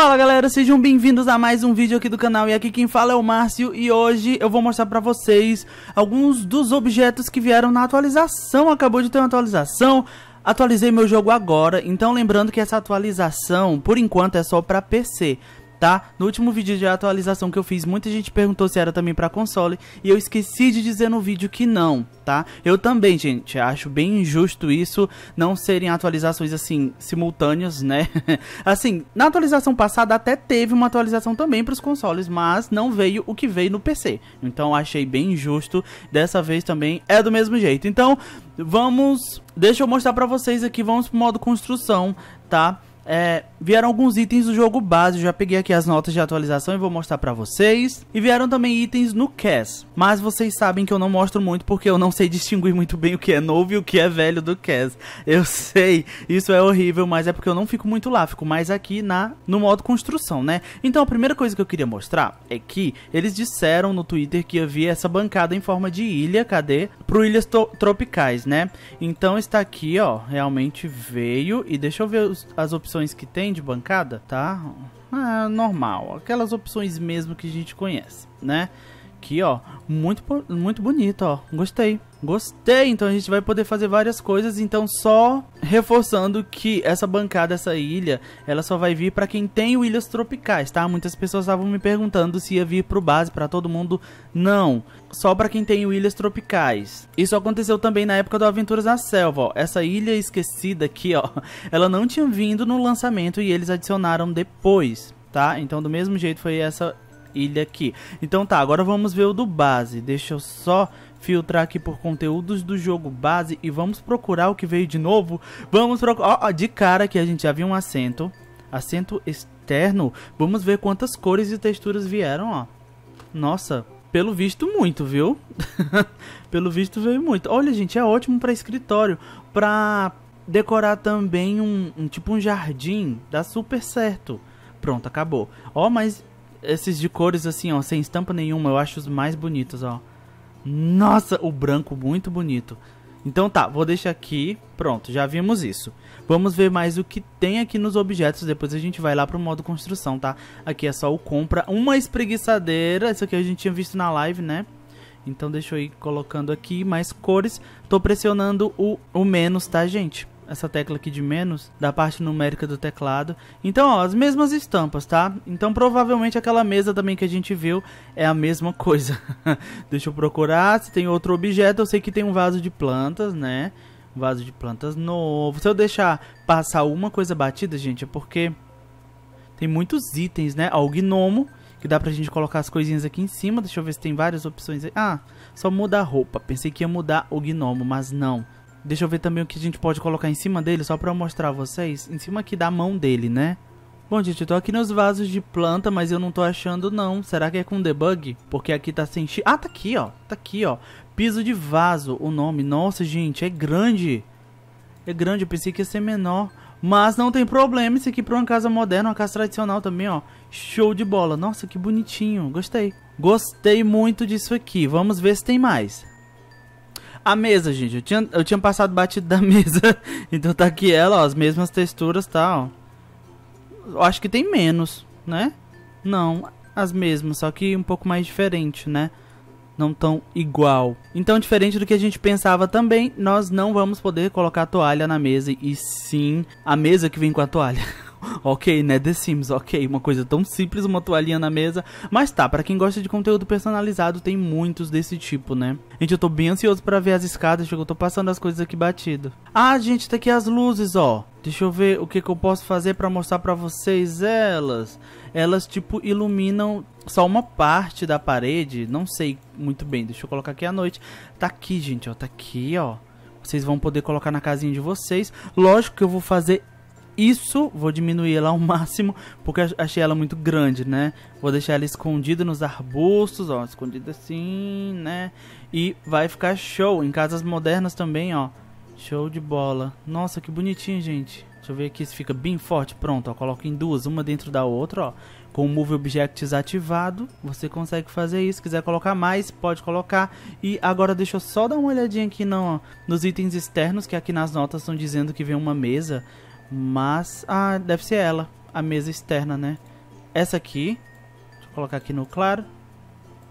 Fala galera, sejam bem-vindos a mais um vídeo aqui do canal e aqui quem fala é o Márcio e hoje eu vou mostrar pra vocês alguns dos objetos que vieram na atualização, acabou de ter uma atualização, atualizei meu jogo agora, então lembrando que essa atualização por enquanto é só pra PC, tá? No último vídeo de atualização que eu fiz, muita gente perguntou se era também para console e eu esqueci de dizer no vídeo que não, tá? Eu também, gente, acho bem injusto isso não serem atualizações assim simultâneas, né? assim, na atualização passada até teve uma atualização também para os consoles, mas não veio o que veio no PC. Então achei bem injusto. Dessa vez também é do mesmo jeito. Então, vamos, deixa eu mostrar para vocês aqui, vamos pro modo construção, tá? É, vieram alguns itens do jogo base, já peguei aqui as notas de atualização e vou mostrar pra vocês. E vieram também itens no CAS, mas vocês sabem que eu não mostro muito porque eu não sei distinguir muito bem o que é novo e o que é velho do CAS. Eu sei, isso é horrível, mas é porque eu não fico muito lá, fico mais aqui na no modo construção, né? Então a primeira coisa que eu queria mostrar é que eles disseram no Twitter que havia essa bancada em forma de ilha, cadê? Pro Ilhas Tropicais, né? Então está aqui, ó, realmente veio e deixa eu ver as opções opções que tem de bancada, tá? É normal, aquelas opções mesmo que a gente conhece, né? Aqui, ó. Muito, muito bonito, ó. Gostei. Gostei, então a gente vai poder fazer várias coisas, então só reforçando que essa bancada, essa ilha, ela só vai vir para quem tem ilhas tropicais, tá? Muitas pessoas estavam me perguntando se ia vir pro base para todo mundo. Não, só para quem tem ilhas tropicais. Isso aconteceu também na época do Aventuras na Selva, ó. Essa ilha esquecida aqui, ó, ela não tinha vindo no lançamento e eles adicionaram depois, tá? Então do mesmo jeito foi essa ilha aqui. Então tá, agora vamos ver o do base. Deixa eu só filtrar aqui por conteúdos do jogo base e vamos procurar o que veio de novo. Vamos procurar... Oh, de cara aqui a gente já viu um assento. Assento externo. Vamos ver quantas cores e texturas vieram, ó. Nossa, pelo visto muito, viu? pelo visto veio muito. Olha, gente, é ótimo para escritório. Pra decorar também um, um, tipo um jardim, dá super certo. Pronto, acabou. Ó, mas esses de cores assim, ó, sem estampa nenhuma, eu acho os mais bonitos, ó. Nossa, o branco muito bonito. Então tá, vou deixar aqui. Pronto, já vimos isso. Vamos ver mais o que tem aqui nos objetos, depois a gente vai lá pro modo construção, tá? Aqui é só o compra. Uma espreguiçadeira, isso aqui a gente tinha visto na live, né? Então deixa eu ir colocando aqui mais cores. Tô pressionando o, o menos, tá, gente? essa tecla aqui de menos, da parte numérica do teclado. Então, ó, as mesmas estampas, tá? Então, provavelmente aquela mesa também que a gente viu é a mesma coisa. Deixa eu procurar se tem outro objeto. Eu sei que tem um vaso de plantas, né? Um vaso de plantas novo. Se eu deixar passar uma coisa batida, gente, é porque tem muitos itens, né? Ó, o gnomo, que dá pra gente colocar as coisinhas aqui em cima. Deixa eu ver se tem várias opções. Ah, só muda a roupa. Pensei que ia mudar o gnomo, mas não. Deixa eu ver também o que a gente pode colocar em cima dele, só pra mostrar a vocês. Em cima aqui da mão dele, né? Bom, gente, eu tô aqui nos vasos de planta, mas eu não tô achando, não. Será que é com debug? Porque aqui tá sem... Ah, tá aqui, ó. Tá aqui, ó. Piso de vaso, o nome. Nossa, gente, é grande. É grande, eu pensei que ia ser menor. Mas não tem problema, isso aqui pra uma casa moderna, uma casa tradicional também, ó. Show de bola. Nossa, que bonitinho. Gostei. Gostei muito disso aqui. Vamos ver se tem mais. A mesa, gente, eu tinha, eu tinha passado batido da mesa. então tá aqui ela, ó, as mesmas texturas e tá, tal. Eu acho que tem menos, né? Não, as mesmas, só que um pouco mais diferente, né? Não tão igual. Então, diferente do que a gente pensava também, nós não vamos poder colocar a toalha na mesa. E sim, a mesa que vem com a toalha. ok, né? The Sims, ok. Uma coisa tão simples, uma toalhinha na mesa. Mas tá, para quem gosta de conteúdo personalizado, tem muitos desse tipo, né? Gente, eu tô bem ansioso para ver as escadas, eu tô passando as coisas aqui batido. Ah, gente, tá aqui as luzes, ó. Deixa eu ver o que, que eu posso fazer para mostrar para vocês elas. Elas, tipo, iluminam só uma parte da parede. Não sei muito bem. Deixa eu colocar aqui à noite. Tá aqui, gente, ó. Tá aqui, ó. Vocês vão poder colocar na casinha de vocês. Lógico que eu vou fazer isso vou diminuir ela ao máximo, porque achei ela muito grande, né? Vou deixar ela escondida nos arbustos, ó, escondida assim, né? E vai ficar show, em casas modernas também, ó. Show de bola. Nossa, que bonitinho, gente. Deixa eu ver aqui se fica bem forte. Pronto, ó, coloco em duas, uma dentro da outra, ó. Com o Move Objects ativado, você consegue fazer isso. Se quiser colocar mais, pode colocar. E agora deixa eu só dar uma olhadinha aqui no, nos itens externos, que aqui nas notas estão dizendo que vem uma mesa. Mas. Ah, deve ser ela. A mesa externa, né? Essa aqui. Deixa eu colocar aqui no claro.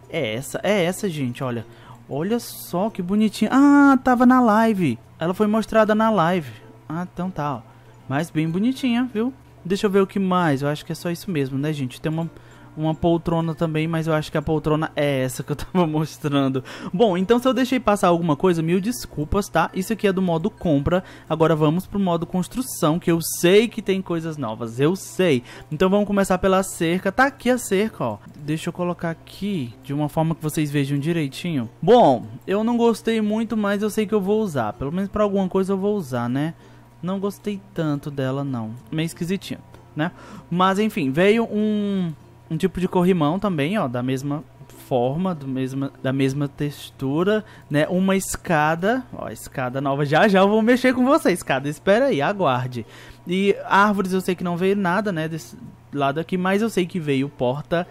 É essa. É essa, gente. Olha. Olha só que bonitinha. Ah, tava na live. Ela foi mostrada na live. Ah, então tá. Ó. Mas bem bonitinha, viu? Deixa eu ver o que mais. Eu acho que é só isso mesmo, né, gente? Tem uma uma poltrona também, mas eu acho que a poltrona é essa que eu tava mostrando. Bom, então se eu deixei passar alguma coisa, mil desculpas, tá? Isso aqui é do modo compra, agora vamos pro modo construção, que eu sei que tem coisas novas, eu sei. Então vamos começar pela cerca, tá aqui a cerca, ó. Deixa eu colocar aqui, de uma forma que vocês vejam direitinho. Bom, eu não gostei muito, mas eu sei que eu vou usar, pelo menos pra alguma coisa eu vou usar, né? Não gostei tanto dela, não. Meio esquisitinha, né? Mas enfim, veio um um tipo de corrimão também, ó, da mesma forma, do mesma, da mesma textura, né? Uma escada, ó, escada nova. Já já eu vou mexer com você, escada. Espera aí, aguarde. E árvores eu sei que não veio nada, né, desse lado aqui, mas eu sei que veio porta.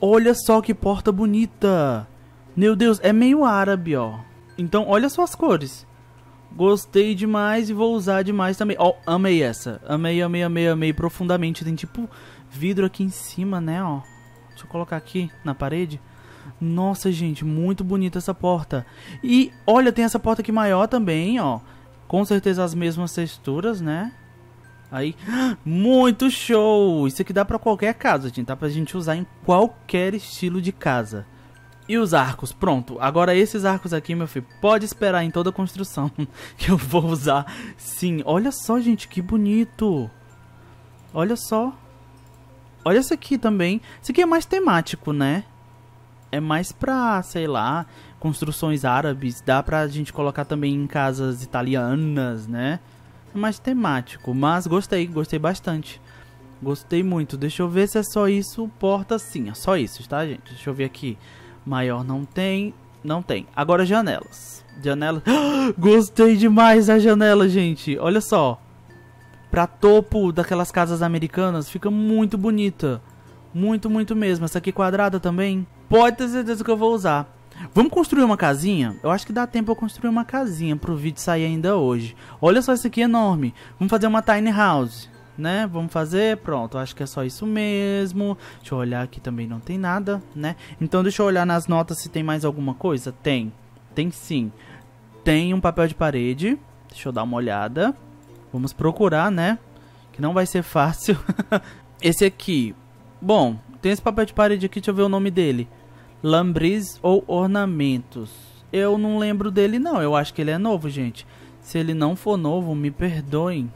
Olha só que porta bonita. Meu Deus, é meio árabe, ó. Então, olha só as cores. Gostei demais e vou usar demais também. Ó, oh, amei essa. Amei, amei, amei, amei profundamente. Tem tipo vidro aqui em cima, né, ó. Deixa eu colocar aqui na parede. Nossa, gente, muito bonita essa porta. E, olha, tem essa porta aqui maior também, ó. Com certeza as mesmas texturas, né? Aí, muito show! Isso aqui dá pra qualquer casa, gente. Dá pra gente usar em qualquer estilo de casa. E os arcos, pronto. Agora esses arcos aqui, meu filho, pode esperar em toda a construção que eu vou usar. Sim, olha só, gente, que bonito. Olha só. Olha isso aqui também. Isso aqui é mais temático, né? É mais pra, sei lá, construções árabes. Dá pra gente colocar também em casas italianas, né? É mais temático. Mas gostei, gostei bastante. Gostei muito. Deixa eu ver se é só isso. Porta sim, é só isso, tá, gente? Deixa eu ver aqui. Maior não tem. Não tem. Agora janelas. Janelas. Gostei demais da janela, gente. Olha só pra topo daquelas casas americanas, fica muito bonita. Muito, muito mesmo. Essa aqui quadrada também. Pode ter certeza que eu vou usar. Vamos construir uma casinha? Eu acho que dá tempo eu construir uma casinha pro vídeo sair ainda hoje. Olha só isso aqui enorme. Vamos fazer uma tiny house, né? Vamos fazer, pronto. Acho que é só isso mesmo. Deixa eu olhar aqui também, não tem nada, né? Então deixa eu olhar nas notas se tem mais alguma coisa. Tem, tem sim. Tem um papel de parede. Deixa eu dar uma olhada. Vamos procurar, né? Que não vai ser fácil. esse aqui. Bom, tem esse papel de parede aqui, deixa eu ver o nome dele. Lambris ou ornamentos. Eu não lembro dele não, eu acho que ele é novo, gente. Se ele não for novo, me perdoem.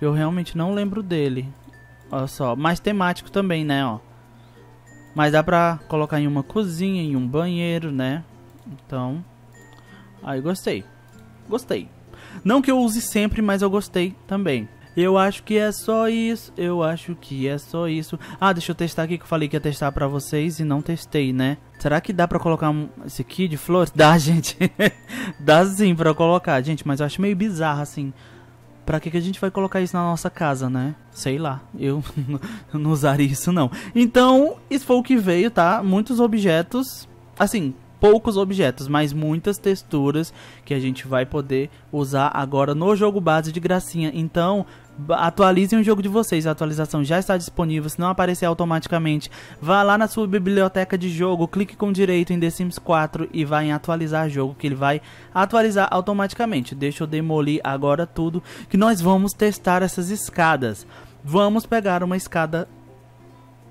Eu realmente não lembro dele. Olha só, mais temático também, né, ó. Mas dá pra colocar em uma cozinha, em um banheiro, né? Então, aí gostei. Gostei. Não que eu use sempre, mas eu gostei também. Eu acho que é só isso. Eu acho que é só isso. Ah, deixa eu testar aqui que eu falei que ia testar pra vocês e não testei, né? Será que dá pra colocar um, esse aqui de flores? Dá, gente. dá sim pra colocar, gente. Mas eu acho meio bizarro, assim. Pra que, que a gente vai colocar isso na nossa casa, né? Sei lá, eu não usaria isso não. Então, isso foi o que veio, tá? Muitos objetos. Assim, poucos objetos, mas muitas texturas que a gente vai poder usar agora no jogo base de gracinha. Então, atualizem o jogo de vocês, a atualização já está disponível, se não aparecer automaticamente, vá lá na sua biblioteca de jogo, clique com direito em The Sims 4 e vá em atualizar jogo, que ele vai atualizar automaticamente. Deixa eu demolir agora tudo, que nós vamos testar essas escadas. Vamos pegar uma escada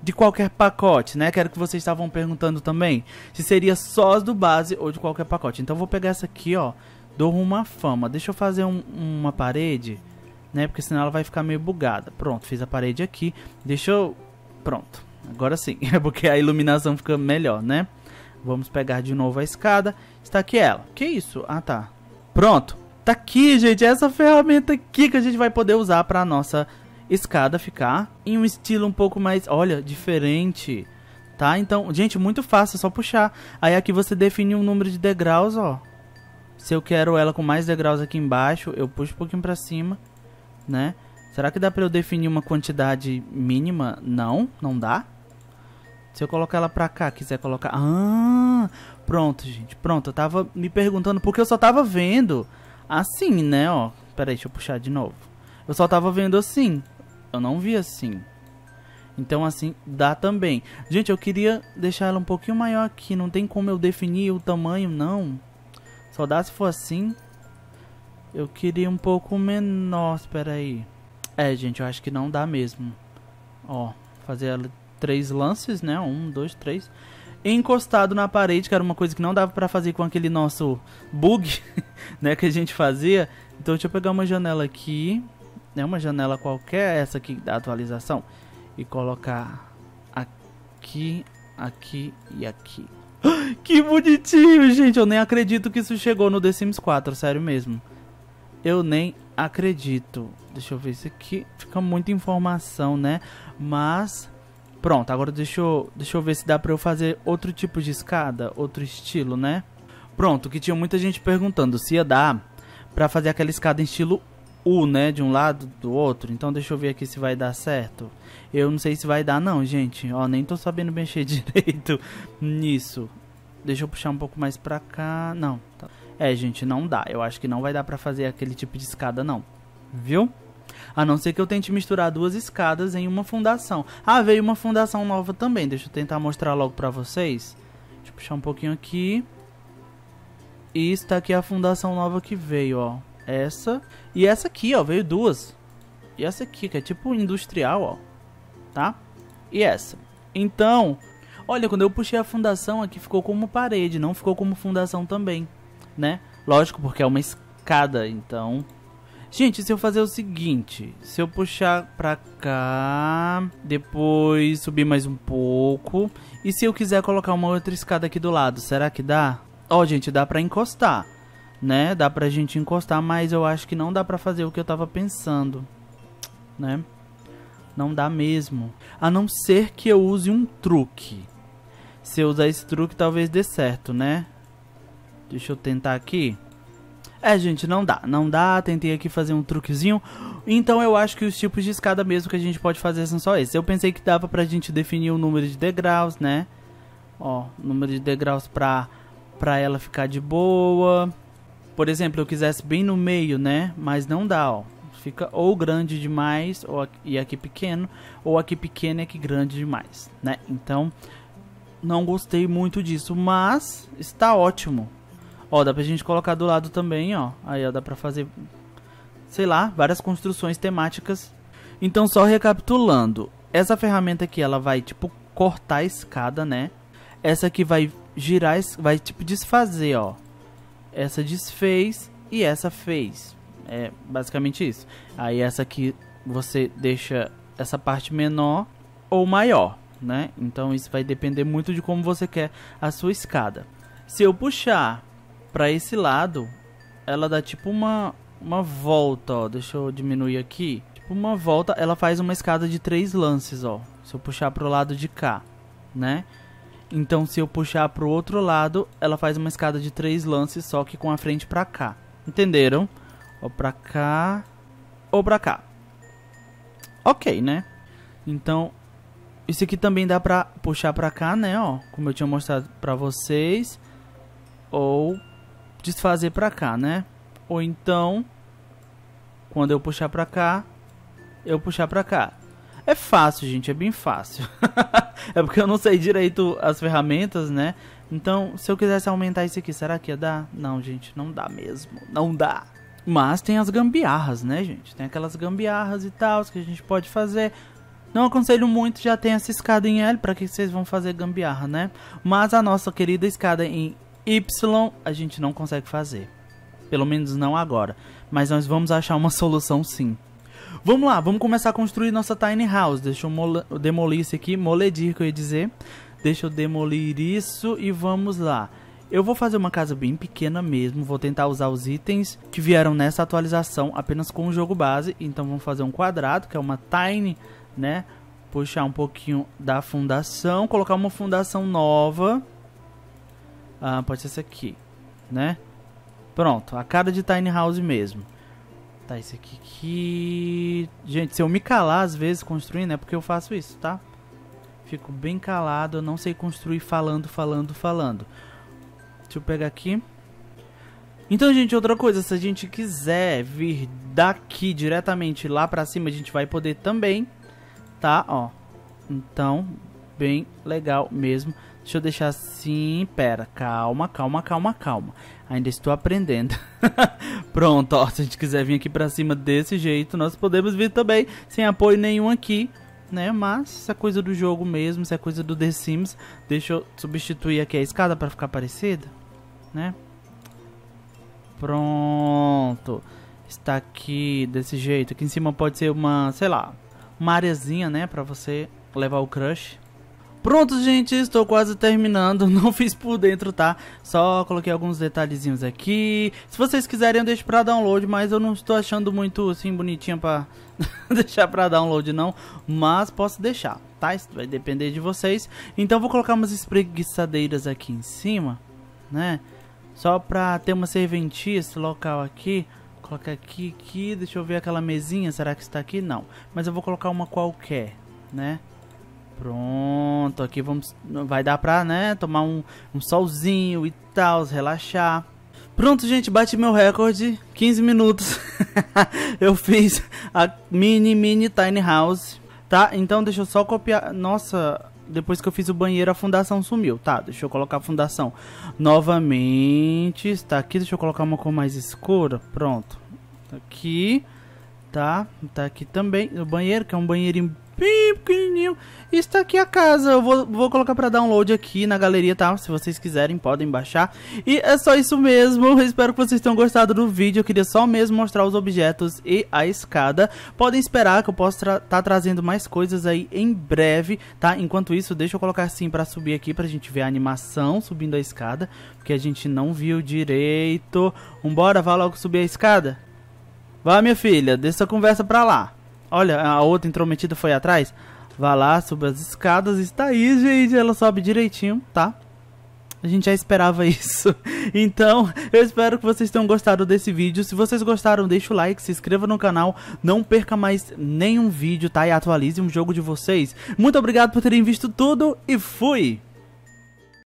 de qualquer pacote, né? Quero que vocês estavam perguntando também. Se seria só as do base ou de qualquer pacote. Então eu vou pegar essa aqui, ó. Dou uma fama. Deixa eu fazer um, uma parede, né? Porque senão ela vai ficar meio bugada. Pronto, fiz a parede aqui. Deixa eu... Pronto. Agora sim. É porque a iluminação fica melhor, né? Vamos pegar de novo a escada. Está aqui ela. Que isso? Ah, tá. Pronto. Tá aqui, gente. Essa ferramenta aqui que a gente vai poder usar para nossa escada ficar em um estilo um pouco mais, olha, diferente, tá? Então, gente, muito fácil, é só puxar. Aí aqui você define um número de degraus, ó. Se eu quero ela com mais degraus aqui embaixo, eu puxo um pouquinho pra cima, né? Será que dá pra eu definir uma quantidade mínima? Não, não dá. Se eu colocar ela pra cá, quiser colocar... Ah, pronto, gente, pronto. Eu tava me perguntando, porque eu só tava vendo assim, né, ó. Pera aí, deixa eu puxar de novo. Eu só tava vendo assim. Eu não vi assim. Então assim, dá também. Gente, eu queria deixar ela um pouquinho maior aqui. Não tem como eu definir o tamanho, não. Só dá se for assim. Eu queria um pouco menor, espera aí. É, gente, eu acho que não dá mesmo. Ó, fazer ela três lances, né? Um, dois, três. Encostado na parede, que era uma coisa que não dava pra fazer com aquele nosso bug, né? Que a gente fazia. Então deixa eu pegar uma janela aqui né, uma janela qualquer, essa aqui da atualização, e colocar aqui, aqui e aqui. Que bonitinho, gente! Eu nem acredito que isso chegou no The Sims 4, sério mesmo. Eu nem acredito. Deixa eu ver isso aqui. Fica muita informação, né? Mas... Pronto, agora deixa eu, deixa eu ver se dá pra eu fazer outro tipo de escada, outro estilo, né? Pronto, que tinha muita gente perguntando se ia dar pra fazer aquela escada em estilo U, né, de um lado do outro. Então deixa eu ver aqui se vai dar certo. Eu não sei se vai dar não, gente. Ó, nem tô sabendo mexer direito nisso. Deixa eu puxar um pouco mais pra cá. Não. Tá. É, gente, não dá. Eu acho que não vai dar pra fazer aquele tipo de escada, não. Viu? A não ser que eu tente misturar duas escadas em uma fundação. Ah, veio uma fundação nova também. Deixa eu tentar mostrar logo pra vocês. Deixa eu puxar um pouquinho aqui. E está aqui é a fundação nova que veio, ó. Essa. E essa aqui, ó. Veio duas. E essa aqui, que é tipo industrial, ó. Tá? E essa. Então, olha, quando eu puxei a fundação aqui, ficou como parede. Não ficou como fundação também, né? Lógico, porque é uma escada, então... Gente, se eu fazer o seguinte, se eu puxar pra cá, depois subir mais um pouco, e se eu quiser colocar uma outra escada aqui do lado, será que dá? Ó, oh, gente, dá pra encostar né? Dá pra gente encostar, mas eu acho que não dá pra fazer o que eu tava pensando, né? Não dá mesmo. A não ser que eu use um truque. Se eu usar esse truque, talvez dê certo, né? Deixa eu tentar aqui. É, gente, não dá. Não dá, tentei aqui fazer um truquezinho. Então eu acho que os tipos de escada mesmo que a gente pode fazer são só esses. Eu pensei que dava pra gente definir o número de degraus, né? Ó, número de degraus pra, pra ela ficar de boa por exemplo, eu quisesse bem no meio, né? Mas não dá, ó. Fica ou grande demais ou aqui, e aqui pequeno, ou aqui pequeno e aqui grande demais, né? Então, não gostei muito disso, mas está ótimo. Ó, dá pra gente colocar do lado também, ó. Aí, ó, dá pra fazer, sei lá, várias construções temáticas. Então, só recapitulando. Essa ferramenta aqui, ela vai, tipo, cortar a escada, né? Essa aqui vai girar, vai, tipo, desfazer, ó essa desfez e essa fez. É basicamente isso. Aí essa aqui você deixa essa parte menor ou maior, né? Então isso vai depender muito de como você quer a sua escada. Se eu puxar para esse lado, ela dá tipo uma uma volta, ó. Deixa eu diminuir aqui. Tipo uma volta, ela faz uma escada de três lances, ó. Se eu puxar pro lado de cá, né? Então se eu puxar pro outro lado, ela faz uma escada de três lances, só que com a frente pra cá. Entenderam? Ou pra cá, ou pra cá. Ok, né? Então, isso aqui também dá pra puxar pra cá, né? Ó, como eu tinha mostrado pra vocês. Ou desfazer pra cá, né? Ou então, quando eu puxar pra cá, eu puxar pra cá. É fácil, gente, é bem fácil. é porque eu não sei direito as ferramentas, né? Então, se eu quisesse aumentar isso aqui, será que ia dar? Não, gente, não dá mesmo. Não dá. Mas tem as gambiarras, né, gente? Tem aquelas gambiarras e tal que a gente pode fazer. Não aconselho muito, já tem essa escada em L, para que vocês vão fazer gambiarra, né? Mas a nossa querida escada em Y a gente não consegue fazer. Pelo menos não agora. Mas nós vamos achar uma solução sim. Vamos lá, vamos começar a construir nossa tiny house. Deixa eu demolir isso aqui, moledir que eu ia dizer. Deixa eu demolir isso e vamos lá. Eu vou fazer uma casa bem pequena mesmo, vou tentar usar os itens que vieram nessa atualização apenas com o jogo base. Então vamos fazer um quadrado, que é uma tiny, né? Puxar um pouquinho da fundação, colocar uma fundação nova. Ah, pode ser essa aqui, né? Pronto, a cara de tiny house mesmo. Tá, esse aqui que... Gente, se eu me calar às vezes construindo é porque eu faço isso, tá? Fico bem calado, eu não sei construir falando, falando, falando. Deixa eu pegar aqui. Então, gente, outra coisa, se a gente quiser vir daqui diretamente lá pra cima, a gente vai poder também, tá? Ó, então, bem legal mesmo. Deixa eu deixar assim, pera, calma, calma, calma, calma. Ainda estou aprendendo. Pronto, ó, se a gente quiser vir aqui pra cima desse jeito, nós podemos vir também, sem apoio nenhum aqui, né? Mas se é coisa do jogo mesmo, se é coisa do The Sims, deixa eu substituir aqui a escada pra ficar parecida, né? Pronto. Está aqui desse jeito. Aqui em cima pode ser uma, sei lá, uma areazinha, né? Pra você levar o crush. Pronto, gente, estou quase terminando. Não fiz por dentro, tá? Só coloquei alguns detalhezinhos aqui. Se vocês quiserem, eu deixo pra download, mas eu não estou achando muito, assim, bonitinha pra deixar pra download, não. Mas posso deixar, tá? Isso vai depender de vocês. Então vou colocar umas espreguiçadeiras aqui em cima, né? Só pra ter uma serventia esse local aqui. Vou colocar aqui, aqui. Deixa eu ver aquela mesinha. Será que está aqui? Não. Mas eu vou colocar uma qualquer, né? Pronto, aqui vamos, vai dar pra, né, tomar um, um solzinho e tal, relaxar. Pronto, gente, bate meu recorde, 15 minutos. eu fiz a mini, mini tiny house, tá? Então deixa eu só copiar, nossa, depois que eu fiz o banheiro a fundação sumiu, tá? Deixa eu colocar a fundação novamente, está aqui, deixa eu colocar uma cor mais escura, pronto. Tá aqui, tá? Tá aqui também o banheiro, que é um banheirinho bem pequenininho. está aqui a casa. Eu vou, vou colocar para download aqui na galeria, tá? Se vocês quiserem, podem baixar. E é só isso mesmo. Eu espero que vocês tenham gostado do vídeo. Eu queria só mesmo mostrar os objetos e a escada. Podem esperar que eu possa estar tra tá trazendo mais coisas aí em breve, tá? Enquanto isso, deixa eu colocar assim para subir aqui para a gente ver a animação subindo a escada. Porque a gente não viu direito. Vambora, vá logo subir a escada. Vá, minha filha, deixa a conversa para lá. Olha, a outra intrometida foi atrás. Vá lá, suba as escadas, está aí, gente. Ela sobe direitinho, tá? A gente já esperava isso. Então, eu espero que vocês tenham gostado desse vídeo. Se vocês gostaram, deixa o like, se inscreva no canal, não perca mais nenhum vídeo, tá? E atualize um jogo de vocês. Muito obrigado por terem visto tudo e fui!